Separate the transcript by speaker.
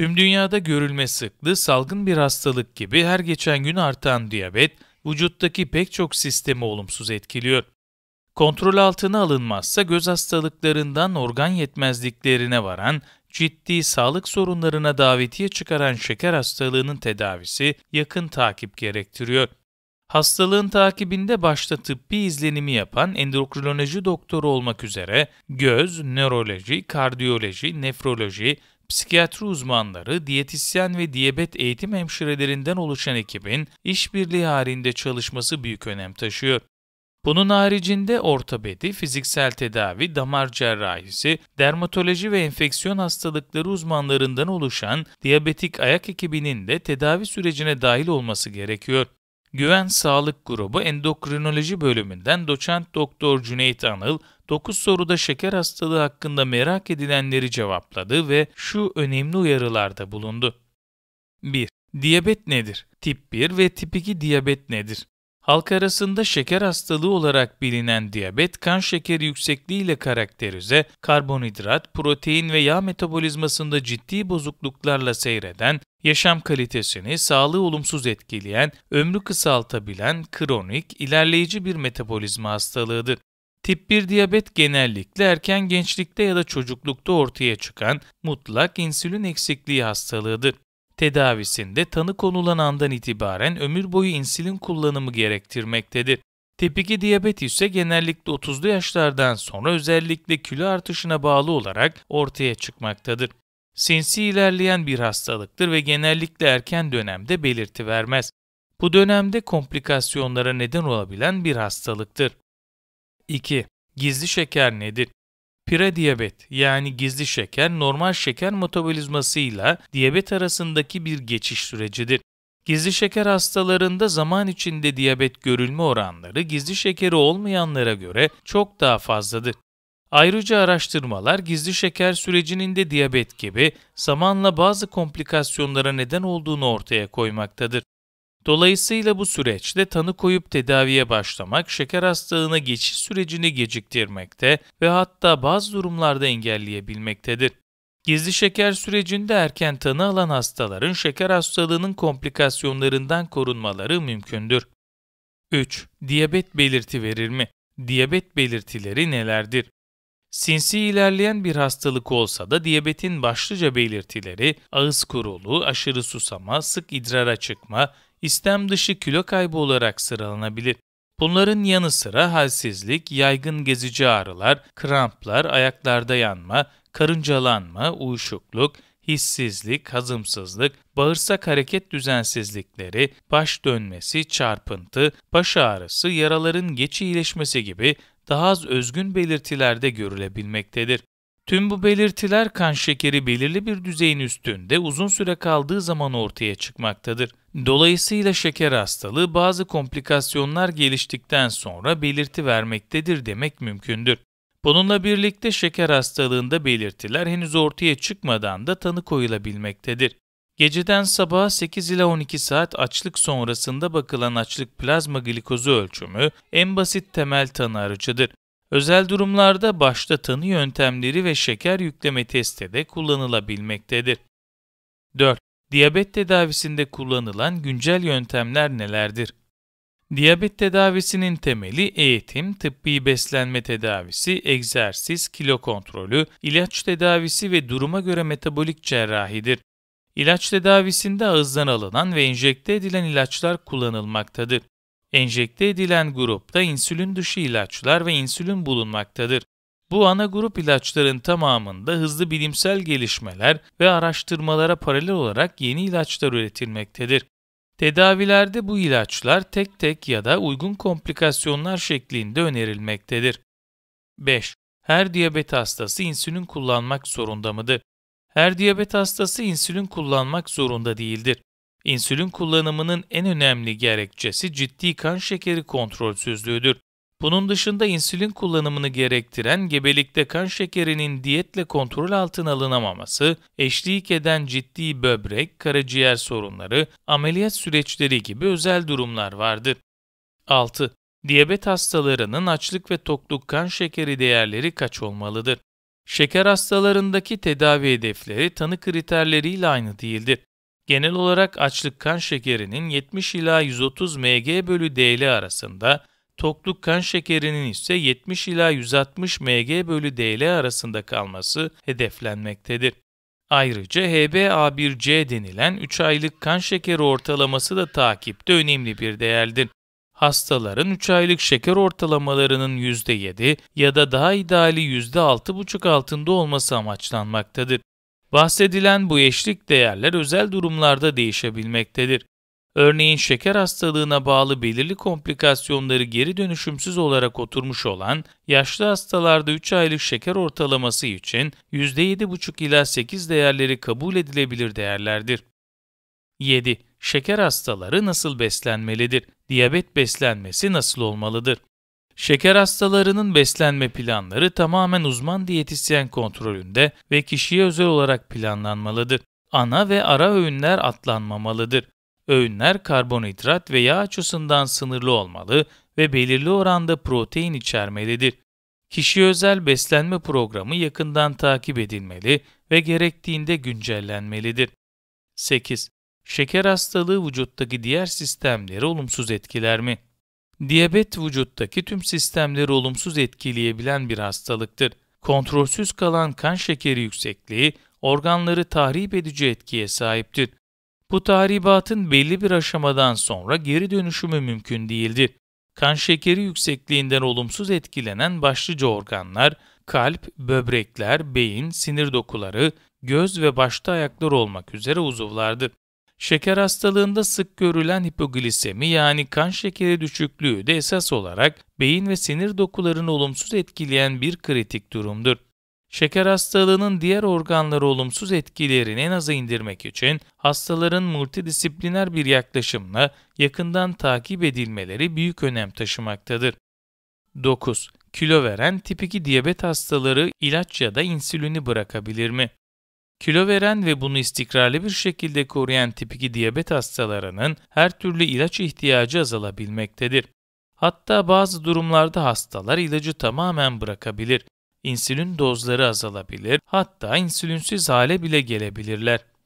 Speaker 1: Tüm dünyada görülme sıklığı salgın bir hastalık gibi her geçen gün artan diyabet, vücuttaki pek çok sistemi olumsuz etkiliyor. Kontrol altına alınmazsa göz hastalıklarından organ yetmezliklerine varan, ciddi sağlık sorunlarına davetiye çıkaran şeker hastalığının tedavisi yakın takip gerektiriyor. Hastalığın takibinde başta tıbbi izlenimi yapan endokrinoloji doktoru olmak üzere göz, nöroloji, kardiyoloji, nefroloji, psikiyatri uzmanları, diyetisyen ve diyabet eğitim hemşirelerinden oluşan ekibin işbirliği halinde çalışması büyük önem taşıyor. Bunun haricinde ortopedi, fiziksel tedavi, damar cerrahisi, dermatoloji ve enfeksiyon hastalıkları uzmanlarından oluşan diyabetik ayak ekibinin de tedavi sürecine dahil olması gerekiyor. Güven Sağlık Grubu Endokrinoloji bölümünden doçent doktor Cüneyt Anıl, 9 soruda şeker hastalığı hakkında merak edilenleri cevapladı ve şu önemli uyarılarda bulundu. 1. Diyabet nedir? Tip 1 ve tip 2 diyabet nedir? Halk arasında şeker hastalığı olarak bilinen diyabet, kan şekeri yüksekliği ile karakterize, karbonhidrat, protein ve yağ metabolizmasında ciddi bozukluklarla seyreden, yaşam kalitesini, sağlığı olumsuz etkileyen, ömrü kısaltabilen, kronik, ilerleyici bir metabolizma hastalığıdır. Tip 1 diyabet genellikle erken gençlikte ya da çocuklukta ortaya çıkan mutlak insülin eksikliği hastalığıdır. Tedavisinde tanı konulan andan itibaren ömür boyu insülin kullanımı gerektirmektedir. Tip 2 diyabet ise genellikle 30'lu yaşlardan sonra özellikle kilo artışına bağlı olarak ortaya çıkmaktadır. Sinsi ilerleyen bir hastalıktır ve genellikle erken dönemde belirti vermez. Bu dönemde komplikasyonlara neden olabilen bir hastalıktır. 2. Gizli şeker nedir? Piradiyabet yani gizli şeker normal şeker metabolizmasıyla diyabet arasındaki bir geçiş sürecidir. Gizli şeker hastalarında zaman içinde diyabet görülme oranları gizli şekeri olmayanlara göre çok daha fazladır. Ayrıca araştırmalar gizli şeker sürecinin de diyabet gibi zamanla bazı komplikasyonlara neden olduğunu ortaya koymaktadır. Dolayısıyla bu süreçte tanı koyup tedaviye başlamak, şeker hastalığına geçiş sürecini geciktirmekte ve hatta bazı durumlarda engelleyebilmektedir. Gizli şeker sürecinde erken tanı alan hastaların şeker hastalığının komplikasyonlarından korunmaları mümkündür. 3. Diyabet belirti verir mi? Diyabet belirtileri nelerdir? Sinsi ilerleyen bir hastalık olsa da diyabetin başlıca belirtileri ağız kuruluğu, aşırı susama, sık idrara çıkma, istem dışı kilo kaybı olarak sıralanabilir. Bunların yanı sıra halsizlik, yaygın gezici ağrılar, kramplar, ayaklarda yanma, karıncalanma, uyuşukluk, hissizlik, hazımsızlık, bağırsak hareket düzensizlikleri, baş dönmesi, çarpıntı, baş ağrısı, yaraların geç iyileşmesi gibi daha az özgün belirtilerde görülebilmektedir. Tüm bu belirtiler kan şekeri belirli bir düzeyin üstünde uzun süre kaldığı zaman ortaya çıkmaktadır. Dolayısıyla şeker hastalığı bazı komplikasyonlar geliştikten sonra belirti vermektedir demek mümkündür. Bununla birlikte şeker hastalığında belirtiler henüz ortaya çıkmadan da tanı koyulabilmektedir. Geceden sabaha 8 ile 12 saat açlık sonrasında bakılan açlık plazma glikozu ölçümü en basit temel tanı aracıdır. Özel durumlarda başta tanı yöntemleri ve şeker yükleme testi de kullanılabilmektedir. 4. Diyabet tedavisinde kullanılan güncel yöntemler nelerdir? Diyabet tedavisinin temeli eğitim, tıbbi beslenme tedavisi, egzersiz, kilo kontrolü, ilaç tedavisi ve duruma göre metabolik cerrahidir. İlaç tedavisinde ağızdan alınan ve enjekte edilen ilaçlar kullanılmaktadır. Enjekte edilen grupta insülin dışı ilaçlar ve insülin bulunmaktadır. Bu ana grup ilaçların tamamında hızlı bilimsel gelişmeler ve araştırmalara paralel olarak yeni ilaçlar üretilmektedir. Tedavilerde bu ilaçlar tek tek ya da uygun komplikasyonlar şeklinde önerilmektedir. 5. Her diyabet hastası insülin kullanmak zorunda mıdır? Her diyabet hastası insülin kullanmak zorunda değildir. İnsülin kullanımının en önemli gerekçesi ciddi kan şekeri kontrolsüzlüğüdür. Bunun dışında insülin kullanımını gerektiren gebelikte kan şekerinin diyetle kontrol altına alınamaması, eşlik eden ciddi böbrek, karaciğer sorunları, ameliyat süreçleri gibi özel durumlar vardır. 6. Diyabet hastalarının açlık ve tokluk kan şekeri değerleri kaç olmalıdır? Şeker hastalarındaki tedavi hedefleri tanı kriterleriyle aynı değildir. Genel olarak açlık kan şekerinin 70 ila 130 mg bölü dl arasında, tokluk kan şekerinin ise 70 ila 160 mg bölü dl arasında kalması hedeflenmektedir. Ayrıca HbA1c denilen 3 aylık kan şekeri ortalaması da takipte önemli bir değerdir. Hastaların 3 aylık şeker ortalamalarının %7 ya da daha ideali %6,5 altında olması amaçlanmaktadır. Bahsedilen bu eşlik değerler özel durumlarda değişebilmektedir. Örneğin şeker hastalığına bağlı belirli komplikasyonları geri dönüşümsüz olarak oturmuş olan yaşlı hastalarda 3 aylık şeker ortalaması için %7,5 ila 8 değerleri kabul edilebilir değerlerdir. 7. Şeker hastaları nasıl beslenmelidir? Diyabet beslenmesi nasıl olmalıdır? Şeker hastalarının beslenme planları tamamen uzman diyetisyen kontrolünde ve kişiye özel olarak planlanmalıdır. Ana ve ara öğünler atlanmamalıdır. Öğünler karbonhidrat ve yağ açısından sınırlı olmalı ve belirli oranda protein içermelidir. Kişi özel beslenme programı yakından takip edilmeli ve gerektiğinde güncellenmelidir. 8. Şeker hastalığı vücuttaki diğer sistemleri olumsuz etkiler mi? Diyabet vücuttaki tüm sistemleri olumsuz etkileyebilen bir hastalıktır. Kontrolsüz kalan kan şekeri yüksekliği organları tahrip edici etkiye sahiptir. Bu tahribatın belli bir aşamadan sonra geri dönüşümü mümkün değildir. Kan şekeri yüksekliğinden olumsuz etkilenen başlıca organlar kalp, böbrekler, beyin, sinir dokuları, göz ve başta ayaklar olmak üzere uzuvlardır. Şeker hastalığında sık görülen hipoglisemi yani kan şekeri düşüklüğü de esas olarak beyin ve sinir dokularını olumsuz etkileyen bir kritik durumdur. Şeker hastalığının diğer organları olumsuz etkilerini en aza indirmek için hastaların multidisipliner bir yaklaşımla yakından takip edilmeleri büyük önem taşımaktadır. 9. Kilo veren tip 2 diyabet hastaları ilaç ya da insülini bırakabilir mi? Kilo veren ve bunu istikrarlı bir şekilde koruyan tip 2 diyabet hastalarının her türlü ilaç ihtiyacı azalabilmektedir. Hatta bazı durumlarda hastalar ilacı tamamen bırakabilir. İnsülin dozları azalabilir, hatta insülinsiz hale bile gelebilirler.